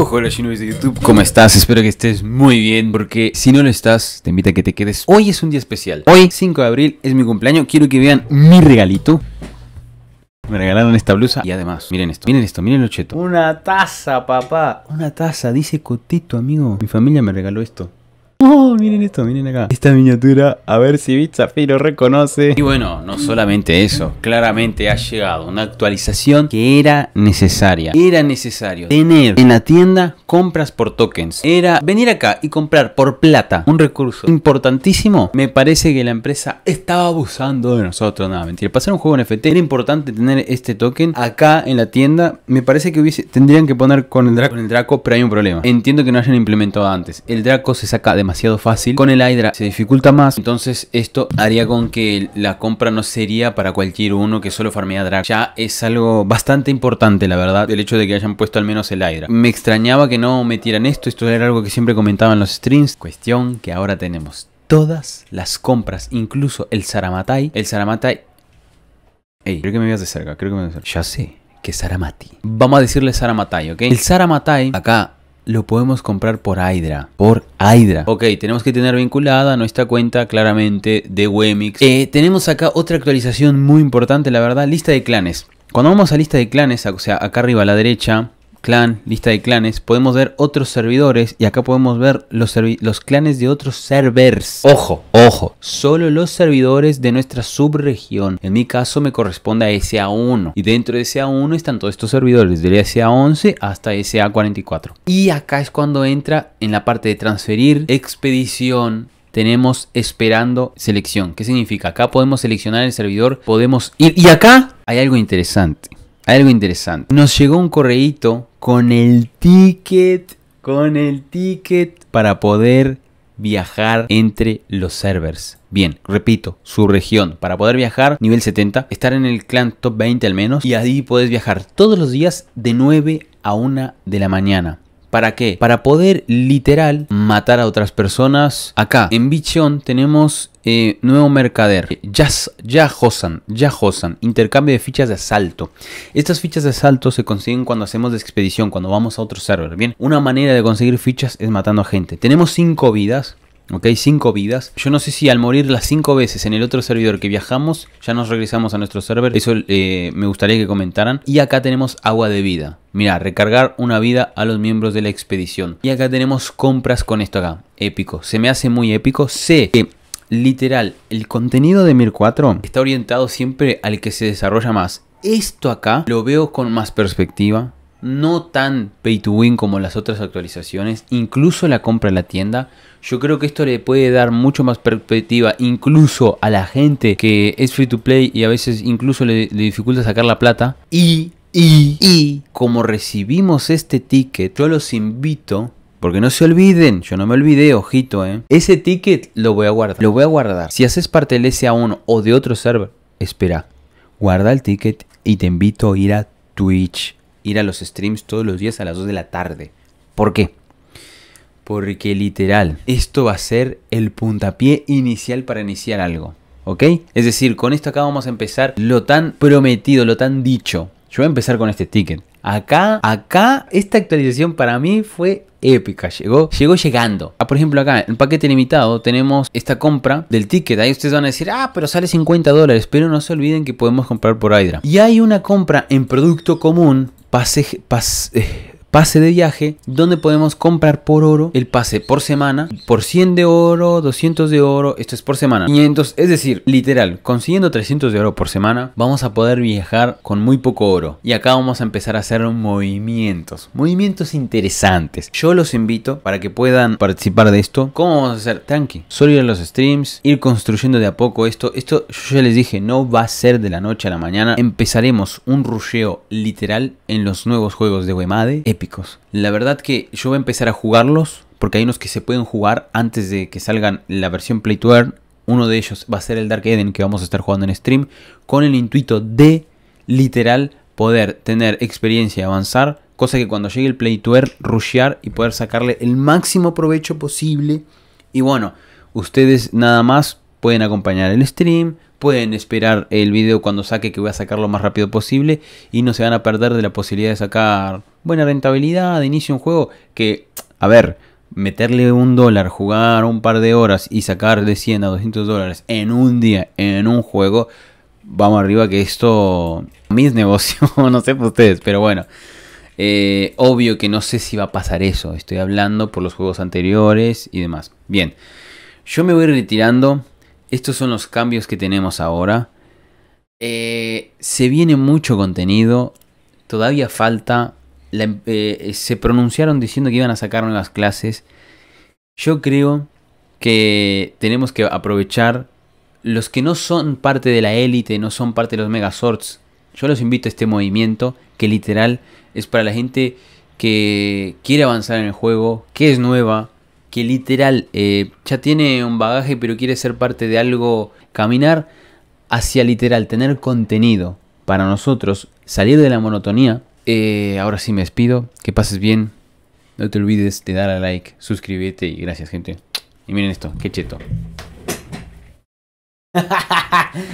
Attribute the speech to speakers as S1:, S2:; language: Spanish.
S1: Hola Shinobi de YouTube, ¿cómo estás? Espero que estés muy bien porque si no lo estás, te invito a que te quedes. Hoy es un día especial. Hoy, 5 de abril, es mi cumpleaños. Quiero que vean mi regalito. Me regalaron esta blusa y además, miren esto, miren esto, miren lo cheto. Una taza, papá. Una taza, dice Cotito, amigo. Mi familia me regaló esto. Oh, miren esto, miren acá. Esta miniatura, a ver si Bit reconoce. Y bueno, no solamente eso, claramente ha llegado una actualización que era necesaria. Era necesario tener en la tienda compras por tokens. Era venir acá y comprar por plata un recurso importantísimo. Me parece que la empresa estaba abusando de nosotros. Nada, mentira. Pasar un juego en FT, era importante tener este token acá en la tienda. Me parece que hubiese, tendrían que poner con el, con el Draco, pero hay un problema. Entiendo que no hayan implementado antes. El Draco se saca de demasiado fácil. Con el Hydra se dificulta más, entonces esto haría con que la compra no sería para cualquier uno que solo farmea drag. Ya es algo bastante importante, la verdad, el hecho de que hayan puesto al menos el Hydra. Me extrañaba que no metieran esto, esto era algo que siempre comentaban los streams. Cuestión que ahora tenemos todas las compras, incluso el Saramatai. El Saramatai... Ey, creo que me veas de cerca, creo que me Ya sé que Saramati. Vamos a decirle Saramatai, ¿ok? El Saramatai, acá lo podemos comprar por Hydra. Por Hydra. Ok, tenemos que tener vinculada nuestra cuenta claramente de Wemix. Eh, tenemos acá otra actualización muy importante, la verdad, lista de clanes. Cuando vamos a lista de clanes, o sea, acá arriba a la derecha, clan, lista de clanes, podemos ver otros servidores y acá podemos ver los, clanes de otros servers. Ojo, ojo, solo los servidores de nuestra subregión. En mi caso me corresponde a SA1 y dentro de SA1 están todos estos servidores, del SA11 hasta SA44. Y acá es cuando entra en la parte de transferir, expedición, tenemos esperando selección. ¿Qué significa? Acá podemos seleccionar el servidor, podemos ir. Y acá hay algo interesante algo interesante. Nos llegó un correíto con el ticket, con el ticket para poder viajar entre los servers. Bien, repito, su región. Para poder viajar, nivel 70, estar en el clan top 20 al menos. Y ahí podés viajar todos los días de 9 a 1 de la mañana. ¿Para qué? Para poder literal matar a otras personas. Acá en Bichon tenemos eh, nuevo mercader. Josan, eh, ya Josan. Intercambio de fichas de asalto. Estas fichas de asalto se consiguen cuando hacemos de expedición, cuando vamos a otro server. Bien, una manera de conseguir fichas es matando a gente. Tenemos 5 vidas. ¿ok? 5 vidas. Yo no sé si al morir las cinco veces en el otro servidor que viajamos, ya nos regresamos a nuestro server. Eso eh, me gustaría que comentaran. Y acá tenemos agua de vida. Mira, recargar una vida a los miembros de la expedición. Y acá tenemos compras con esto acá. Épico. Se me hace muy épico. Sé que literal, el contenido de Mir 4 está orientado siempre al que se desarrolla más. Esto acá lo veo con más perspectiva, no tan pay to win como las otras actualizaciones, incluso la compra en la tienda. Yo creo que esto le puede dar mucho más perspectiva incluso a la gente que es free to play y a veces incluso le, dificulta sacar la plata. Y, y, y, como recibimos este ticket, yo los invito porque no se olviden, yo no me olvidé, ojito, eh, Ese ticket lo voy a guardar. Lo voy a guardar. Si haces parte del SA1 o de otro server, espera. Guarda el ticket y te invito a ir a Twitch ir a los streams todos los días a las 2 de la tarde. ¿Por qué? Porque literal, esto va a ser el puntapié inicial para iniciar algo. ¿Ok? Es decir, con esto acá vamos a empezar lo tan prometido, lo tan dicho. Yo voy a empezar con este ticket. Acá, acá, esta actualización para mí fue épica. Llegó, llegó llegando. Ah, por ejemplo, acá en paquete limitado tenemos esta compra del ticket. Ahí ustedes van a decir, ah, pero sale 50 dólares. Pero no se olviden que podemos comprar por Hydra. Y hay una compra en producto común pase... pase... Eh, pase de viaje donde podemos comprar por oro el pase por semana por 100 de oro 200 de oro esto es por semana 500 es decir literal consiguiendo 300 de oro por semana vamos a poder viajar con muy poco oro y acá vamos a empezar a hacer movimientos movimientos interesantes yo los invito para que puedan participar de esto cómo vamos a hacer tranqui solo ir a los streams ir construyendo de a poco esto esto yo ya les dije no va a ser de la noche a la mañana empezaremos un rusheo literal en los nuevos juegos de Wemade la verdad que yo voy a empezar a jugarlos porque hay unos que se pueden jugar antes de que salgan la versión Play to Earn. Uno de ellos va a ser el Dark Eden que vamos a estar jugando en stream con el intuito de literal poder tener experiencia y avanzar, cosa que cuando llegue el Play to Earn rushear y poder sacarle el máximo provecho posible. Y bueno, ustedes nada más pueden acompañar el stream, pueden esperar el video cuando saque, que voy a sacar lo más rápido posible. Y no se van a perder de la posibilidad de sacar buena rentabilidad de inicio un juego. Que, a ver, meterle un dólar, jugar un par de horas y sacar de 100 a 200 dólares en un día, en un juego. Vamos arriba que esto... Mis negocios, no sé por ustedes, pero bueno. Eh, obvio que no sé si va a pasar eso. Estoy hablando por los juegos anteriores y demás. Bien. Yo me voy retirando estos son los cambios que tenemos ahora. Eh, se viene mucho contenido. Todavía falta. Em, eh, se pronunciaron diciendo que iban a sacar nuevas clases. Yo creo que tenemos que aprovechar los que no son parte de la élite, no son parte de los mega sorts. Yo los invito a este movimiento que literal es para la gente que quiere avanzar en el juego, que es nueva, que literal eh, ya tiene un bagaje pero quiere ser parte de algo, caminar hacia literal, tener contenido para nosotros, salir de la monotonía. Eh, ahora sí me despido, que pases bien, no te olvides de dar a like, suscríbete y gracias gente. Y miren esto, qué cheto.